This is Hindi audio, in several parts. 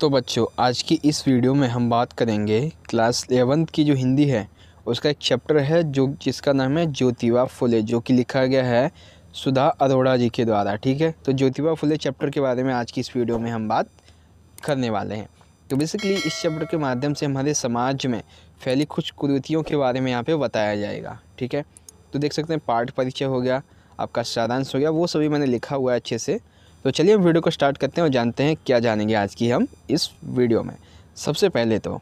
तो बच्चों आज की इस वीडियो में हम बात करेंगे क्लास एलेवंथ की जो हिंदी है उसका एक चैप्टर है जो जिसका नाम है ज्योतिबा फुले जो कि लिखा गया है सुधा अरोड़ा जी के द्वारा ठीक है तो ज्योतिबा फुले चैप्टर के बारे में आज की इस वीडियो में हम बात करने वाले हैं तो बेसिकली इस चैप्टर के माध्यम से हमारे समाज में फैली कुछ कुरीतियों के बारे में यहाँ पर बताया जाएगा ठीक है तो देख सकते हैं पाठ परिचय हो गया आपका सारांश हो गया वो सभी मैंने लिखा हुआ है अच्छे से तो चलिए हम वीडियो को स्टार्ट करते हैं और जानते हैं क्या जानेंगे आज की हम इस वीडियो में सबसे पहले तो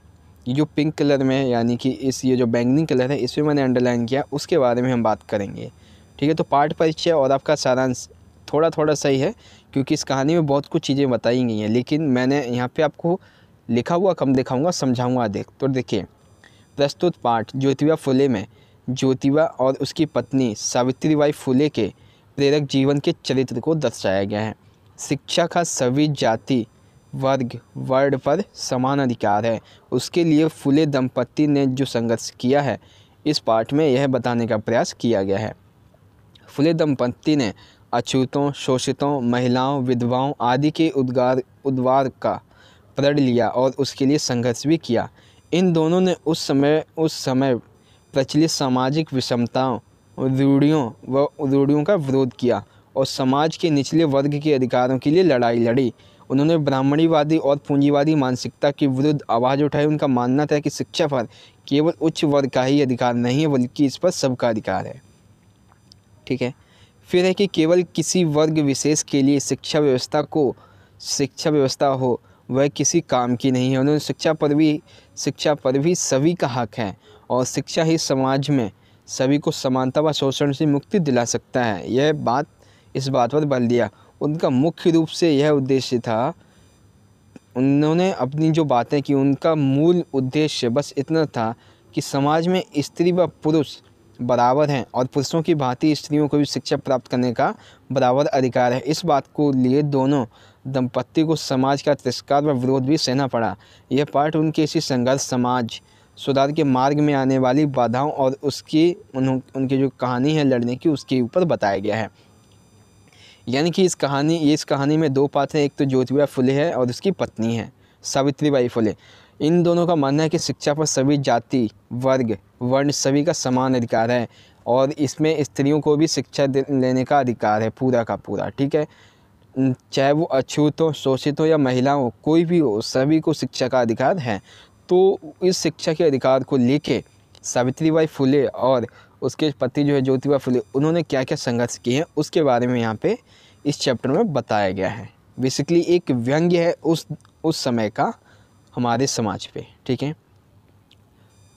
जो पिंक कलर में यानी कि इस ये जो बैंगनी कलर है इसमें मैंने अंडरलाइन किया उसके बारे में हम बात करेंगे ठीक है तो पार्ट परिचय और आपका सारांश थोड़ा थोड़ा सही है क्योंकि इस कहानी में बहुत कुछ चीज़ें बताई गई हैं लेकिन मैंने यहाँ पे आपको लिखा हुआ कम दिखाऊंगा समझाऊंगा देख तो देखिए प्रस्तुत पाठ ज्योतिबा फुले में ज्योतिबा और उसकी पत्नी सावित्रीबाई फुले के प्रेरक जीवन के चरित्र को दर्शाया गया है शिक्षा का सभी जाति वर्ग वर्ड पर समान अधिकार है उसके लिए फुले दंपति ने जो संघर्ष किया है इस पाठ में यह बताने का प्रयास किया गया है फुले दंपति ने अछूतों शोषितों महिलाओं विधवाओं आदि के उद्गार उद्वार का प्रण लिया और उसके लिए संघर्ष भी किया इन दोनों ने उस समय उस समय प्रचलित सामाजिक विषमताओं रूढ़ियों व रूढ़ियों का विरोध किया और समाज के निचले वर्ग के अधिकारों के लिए लड़ाई लड़ी उन्होंने ब्राह्मणीवादी और पूंजीवादी मानसिकता के विरुद्ध आवाज़ उठाई उनका मानना था कि शिक्षा पर केवल उच्च वर्ग का ही अधिकार नहीं है बल्कि इस पर सबका अधिकार है ठीक है फिर है कि केवल किसी वर्ग विशेष के लिए शिक्षा व्यवस्था को शिक्षा व्यवस्था हो वह किसी काम की नहीं है उन्होंने शिक्षा पर भी शिक्षा पर भी सभी का हक है और शिक्षा ही समाज में सभी को समानता व शोषण से मुक्ति दिला सकता है यह बात इस बात पर बल दिया उनका मुख्य रूप से यह उद्देश्य था उन्होंने अपनी जो बातें की उनका मूल उद्देश्य बस इतना था कि समाज में स्त्री व पुरुष बराबर हैं और पुरुषों की भांति स्त्रियों को भी शिक्षा प्राप्त करने का बराबर अधिकार है इस बात को लिए दोनों दंपत्ति को समाज का तिरस्कार व विरोध भी सहना पड़ा यह पाठ उनके इसी संघर्ष समाज सुधार के मार्ग में आने वाली बाधाओं और उसकी उन, उनकी जो कहानी है लड़ने की उसके ऊपर बताया गया है यानी कि इस कहानी इस कहानी में दो पात्र हैं एक तो ज्योतिबा फुले है और उसकी पत्नी है सावित्रीबाई फुले इन दोनों का मानना है कि शिक्षा पर सभी जाति वर्ग वर्ण सभी का समान अधिकार है और इसमें स्त्रियों को भी शिक्षा लेने का अधिकार है पूरा का पूरा ठीक है चाहे वो अछूत हो शोषित हो या महिला हो कोई भी हो सभी को शिक्षा का अधिकार है तो इस शिक्षा के अधिकार को लेके सावित्रीबाई फुले और उसके पति जो है ज्योतिबा फुले उन्होंने क्या क्या संघर्ष किए हैं उसके बारे में यहाँ पे इस चैप्टर में बताया गया है बेसिकली एक व्यंग्य है उस उस समय का हमारे समाज पे ठीक है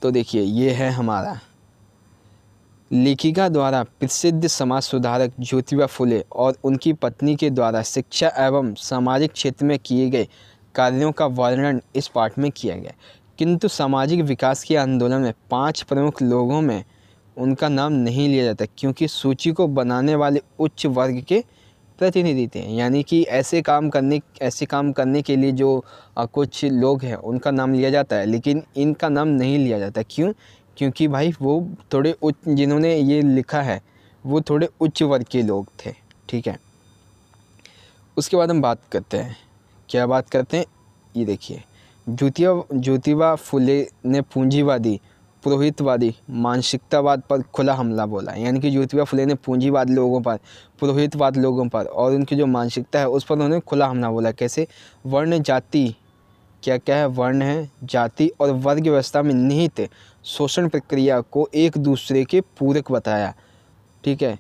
तो देखिए ये है हमारा लेखिका द्वारा प्रसिद्ध समाज सुधारक ज्योतिबा फुले और उनकी पत्नी के द्वारा शिक्षा एवं सामाजिक क्षेत्र में किए गए कार्यों का वर्णन इस पाठ में किया गया किंतु सामाजिक विकास के आंदोलन में पाँच प्रमुख लोगों में उनका नाम नहीं लिया जाता क्योंकि सूची को बनाने वाले उच्च वर्ग के प्रतिनिधि थे यानी कि ऐसे काम करने ऐसे काम करने के लिए जो कुछ लोग हैं उनका नाम लिया जाता है लेकिन इनका नाम नहीं लिया जाता क्यों क्योंकि भाई वो थोड़े उच्च जिन्होंने ये लिखा है वो थोड़े उच्च वर्ग के लोग थे ठीक है उसके बाद हम बात करते हैं क्या बात करते हैं ये देखिए द्वितीय ज्योतिबा फुले ने पूंजीवादी पुरोहितवादी मानसिकतावाद पर खुला हमला बोला यानी कि ज्योतिबा फुले ने पूंजीवाद लोगों पर पुरोहितवाद लोगों पर और उनकी जो मानसिकता है उस पर उन्होंने खुला हमला बोला कैसे वर्ण जाति क्या क्या है वर्ण है जाति और वर्ग व्यवस्था में निहित शोषण प्रक्रिया को एक दूसरे के पूरक बताया ठीक है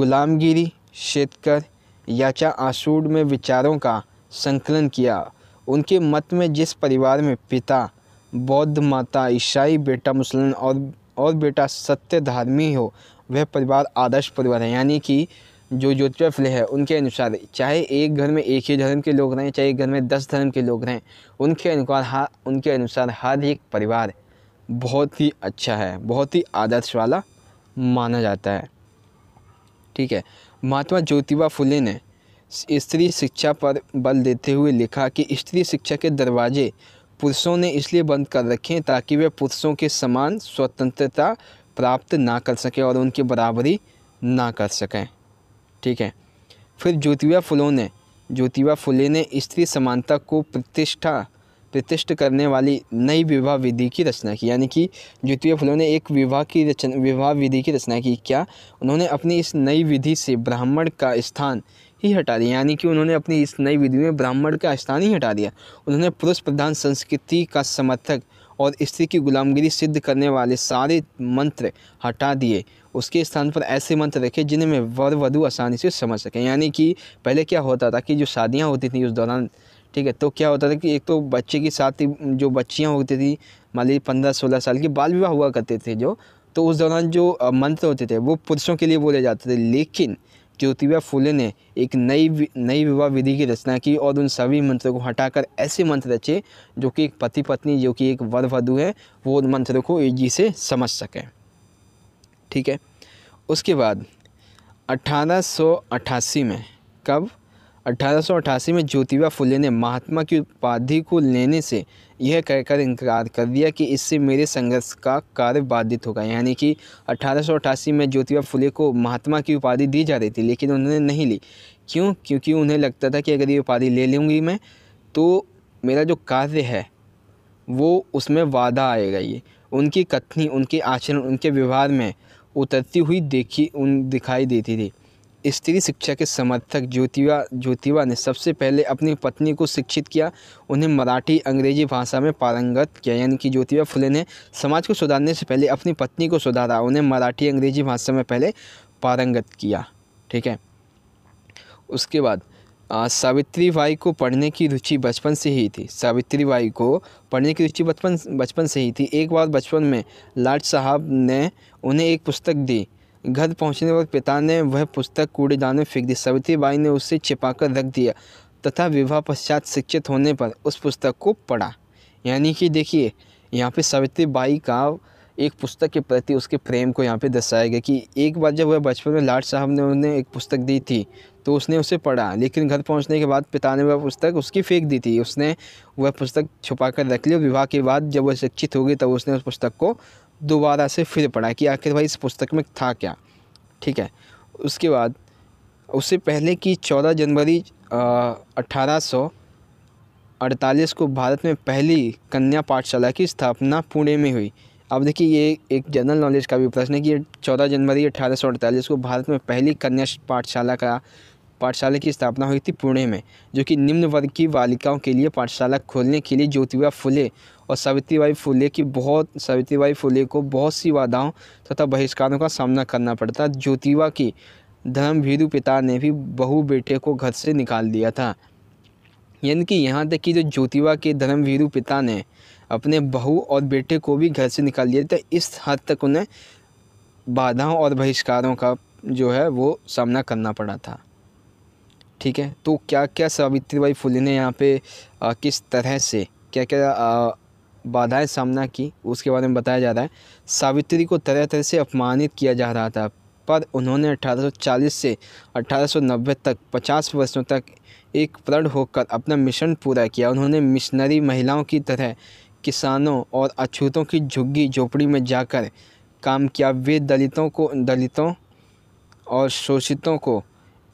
गुलामगिरी शेतकर याचा आसूड में विचारों का संकलन किया उनके मत में जिस परिवार में पिता बौद्ध माता ईसाई बेटा मुसलमान और और बेटा सत्य धार्मी हो वह परिवार आदर्श परिवार है यानी कि जो ज्योतिबा फुले है उनके अनुसार चाहे एक घर में एक ही धर्म के लोग रहें चाहे एक घर में दस धर्म के लोग रहें उनके अनुसार हर उनके अनुसार हर एक परिवार बहुत ही अच्छा है बहुत ही आदर्श वाला माना जाता है ठीक है महात्मा ज्योतिबा फुले ने स्त्री शिक्षा पर बल देते हुए लिखा कि स्त्री शिक्षा के दरवाजे पुरुषों ने इसलिए बंद कर रखे हैं ताकि वे पुरुषों के समान स्वतंत्रता प्राप्त ना कर सकें और उनकी बराबरी ना कर सकें ठीक है फिर ज्योतिबा फुलों ने ज्योतिबा फुले ने स्त्री समानता को प्रतिष्ठा प्रतिष्ठित करने वाली नई विवाह विधि की रचना की यानी कि ज्योतिबा फुलों ने एक विवाह की रचना विवाह विधि की रचना की क्या उन्होंने अपनी इस नई विधि से ब्राह्मण का स्थान ही हटा दिया यानी कि उन्होंने अपनी इस नई विधि में ब्राह्मण का स्थान ही हटा दिया उन्होंने पुरुष प्रधान संस्कृति का समर्थक और स्त्री की गुलामगिरी सिद्ध करने वाले सारे मंत्र हटा दिए उसके स्थान पर ऐसे मंत्र रखे जिनमें वर वधु आसानी से समझ सकें यानी कि पहले क्या होता था कि जो शादियाँ होती थी उस दौरान ठीक है तो क्या होता था कि एक तो बच्चे की साथ ही जो बच्चियाँ होती थी मान लीजिए पंद्रह सोलह साल की बाल विवाह हुआ करते थे जो तो उस दौरान जो मंत्र होते थे वो पुरुषों के लिए बोले जाते थे लेकिन ज्योतिबा फूले ने एक नई नई विवाह विधि की रचना की और उन सभी मंत्रों को हटाकर ऐसे मंत्र रचे जो कि एक पति पत्नी जो कि एक वर वधु है वो उन मंत्रों को ईजी से समझ सकें ठीक है उसके बाद अठारह में कब 1888 में ज्योतिबा फुले ने महात्मा की उपाधि को लेने से यह कहकर इनकार कर दिया कि इससे मेरे संघर्ष का कार्य बाधित होगा यानी कि अठारह में ज्योतिबा फुले को महात्मा की उपाधि दी जा रही थी लेकिन उन्होंने नहीं ली क्यों क्योंकि उन्हें लगता था कि अगर ये उपाधि ले लूँगी मैं तो मेरा जो कार्य है वो उसमें वादा आएगा ये उनकी कथनी उनके आचरण उनके व्यवहार में उतरती हुई देखी उन दिखाई देती थी स्त्री शिक्षा के समर्थक ज्योतिबा ज्योतिबा ने सबसे पहले अपनी पत्नी को शिक्षित किया उन्हें मराठी अंग्रेजी भाषा में पारंगत किया यानी कि ज्योतिबा फुले ने समाज को सुधारने से पहले अपनी पत्नी को सुधारा उन्हें मराठी अंग्रेजी भाषा में पहले पारंगत किया ठीक है उसके बाद सावित्री बाई को पढ़ने की रुचि बचपन से ही थी सावित्री बाई को पढ़ने की रुचि बचपन बचपन से ही थी एक बार बचपन में लाट साहब ने उन्हें एक पुस्तक दी घर पहुंचने वक्त पिता ने वह पुस्तक कूड़ेदान में फेंक दी बाई ने उसे छिपाकर रख दिया तथा विवाह पश्चात शिक्षित होने पर उस पुस्तक को पढ़ा यानी कि देखिए यहाँ पे बाई का एक पुस्तक के प्रति उसके प्रेम को यहाँ पे दर्शाया गया कि एक बार जब वह बचपन में लाड साहब ने उन्हें एक पुस्तक दी थी तो उसने उसे पढ़ा लेकिन घर पहुँचने के बाद पिता ने वह पुस्तक उसकी फेंक दी थी उसने वह पुस्तक छुपा कर रख ली विवाह के बाद जब वह शिक्षित हो गई तब उसने उस पुस्तक को दोबारा से फिर पढ़ा कि आखिर भाई इस पुस्तक में था क्या ठीक है उसके बाद उससे पहले कि चौदह जनवरी अठारह अड़तालीस को भारत में पहली कन्या पाठशाला की स्थापना पुणे में हुई अब देखिए ये एक जनरल नॉलेज का भी प्रश्न है कि चौदह जनवरी अठारह को भारत में पहली कन्या पाठशाला का पाठशाला की स्थापना हुई थी पुणे में जो कि निम्न वर्ग की बालिकाओं के लिए पाठशाला खोलने के लिए ज्योतिबा फुले और सावित्रीबाई फुले की बहुत सावित्रीबाई फुले को बहुत सी बाधाओं तथा बहिष्कारों का सामना करना पड़ता ज्योतिबा की धर्मभीरु पिता ने भी बहु बेटे को घर से निकाल दिया था यानी कि यहाँ तक कि जो ज्योतिबा के धर्मवीरु पिता ने अपने बहू और बेटे को भी घर से निकाल दिया था इस हद तक उन्हें बाधाओं और बहिष्कारों का जो है वो सामना करना पड़ा था ठीक है तो क्या क्या सावित्रीबाई फुले ने यहाँ पे आ, किस तरह से क्या क्या बाधाएं सामना की उसके बारे में बताया जा रहा है सावित्री को तरह तरह से अपमानित किया जा रहा था पर उन्होंने 1840 से 1890 तक 50 वर्षों तक एक प्रण होकर अपना मिशन पूरा किया उन्होंने मिशनरी महिलाओं की तरह किसानों और अछूतों की झुग्गी झोपड़ी में जाकर काम किया वे दलितों को दलितों और शोषितों को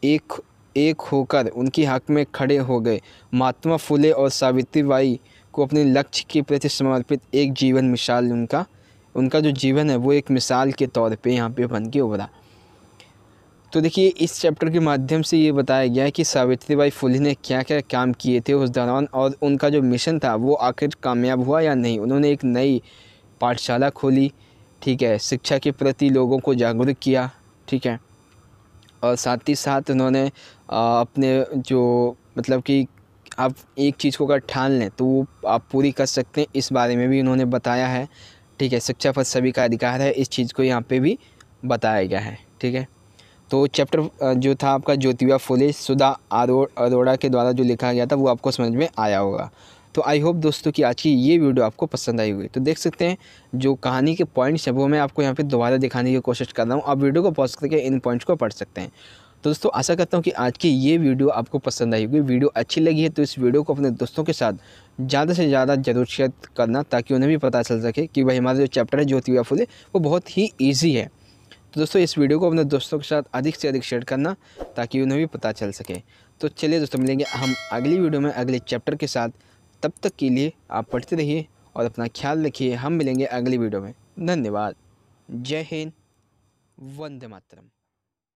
एक एक होकर उनके हक़ में खड़े हो गए महात्मा फुले और सावित्रीबाई को अपने लक्ष्य के प्रति समर्पित एक जीवन मिसाल उनका उनका जो जीवन है वो एक मिसाल के तौर पे यहाँ पे बन के उभरा तो देखिए इस चैप्टर के माध्यम से ये बताया गया है कि सावित्रीबाई फुले ने क्या क्या काम किए थे उस दौरान और उनका जो मिशन था वो आखिर कामयाब हुआ या नहीं उन्होंने एक नई पाठशाला खोली ठीक है शिक्षा के प्रति लोगों को जागरूक किया ठीक है और साथ ही साथ उन्होंने अपने जो मतलब कि आप एक चीज़ को अगर ठान लें तो वो आप पूरी कर सकते हैं इस बारे में भी उन्होंने बताया है ठीक है शिक्षा पर सभी का अधिकार है इस चीज़ को यहाँ पे भी बताया गया है ठीक है तो चैप्टर जो था आपका ज्योतिबा फुले सुधा आरो अरोड़ा के द्वारा जो लिखा गया था वो आपको समझ में आया होगा तो आई होप दोस्तों कि आज की ये वीडियो आपको पसंद आई होगी तो देख सकते हैं जो कहानी के पॉइंट्स हैं वो मैं आपको यहाँ पे दोबारा दिखाने की कोशिश कर रहा हूँ आप वीडियो को पॉज करके इन पॉइंट्स को पढ़ सकते हैं तो दोस्तों आशा करता हूँ कि आज की ये वीडियो आपको पसंद आई होगी वीडियो अच्छी लगी है तो इस वीडियो को अपने दोस्तों के साथ ज़्यादा से ज़्यादा जरूर शेयर करना ताकि उन्हें भी पता चल सके कि भाई हमारा जो चैप्टर है ज्योतिबा फुले वो बहुत ही ईजी है तो दोस्तों इस वीडियो को अपने दोस्तों के साथ अधिक से अधिक शेयर करना ताकि उन्हें भी पता चल सके तो चलिए दोस्तों मिलेंगे हम अगली वीडियो में अगले चैप्टर के साथ तब तक के लिए आप पढ़ते रहिए और अपना ख्याल रखिए हम मिलेंगे अगली वीडियो में धन्यवाद जय हिंद वंदे मातरम